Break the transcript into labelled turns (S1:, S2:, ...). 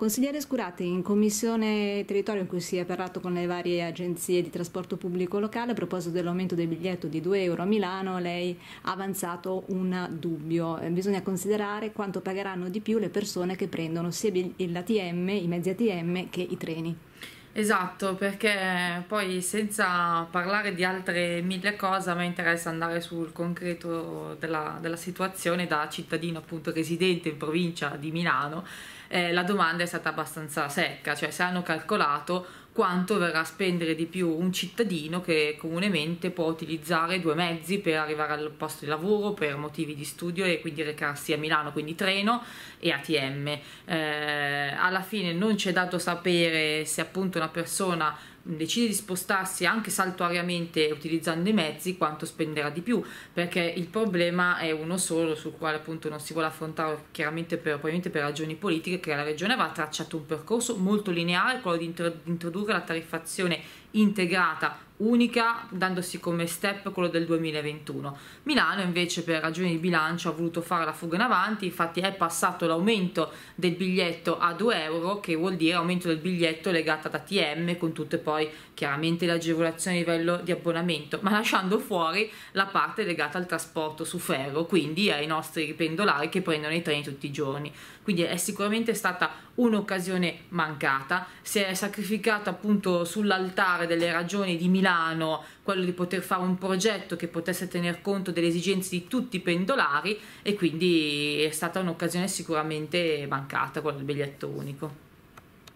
S1: Consigliere Scurati, in commissione territorio in cui si è parlato con le varie agenzie di trasporto pubblico locale a proposito dell'aumento del biglietto di 2 euro a Milano, lei ha avanzato un dubbio. Eh, bisogna considerare quanto pagheranno di più le persone che prendono sia l'ATM, i mezzi ATM che i treni. Esatto, perché poi
S2: senza parlare di altre mille cose, a me interessa andare sul concreto della, della situazione da cittadino appunto residente in provincia di Milano. Eh, la domanda è stata abbastanza secca, cioè se hanno calcolato quanto verrà a spendere di più un cittadino che comunemente può utilizzare due mezzi per arrivare al posto di lavoro per motivi di studio e quindi recarsi a Milano, quindi treno e ATM. Eh, alla fine non c'è dato sapere se appunto una persona decide di spostarsi anche saltuariamente utilizzando i mezzi, quanto spenderà di più, perché il problema è uno solo sul quale appunto non si vuole affrontare chiaramente per, probabilmente per ragioni politiche, che la regione va tracciato un percorso molto lineare, quello di introdurre la tariffazione integrata unica, dandosi come step quello del 2021. Milano invece per ragioni di bilancio ha voluto fare la fuga in avanti, infatti è passato l'aumento del biglietto a 2 euro, che vuol dire aumento del biglietto legato ad ATM con tutte poi chiaramente le agevolazioni a livello di abbonamento, ma lasciando fuori la parte legata al trasporto su ferro, quindi ai nostri pendolari che prendono i treni tutti i giorni. Quindi è sicuramente stata un'occasione mancata, si è sacrificata appunto sull'altare delle ragioni di Milano piano, quello di poter fare un progetto che potesse tener conto delle esigenze di tutti i pendolari e quindi è stata un'occasione sicuramente mancata quella del biglietto unico.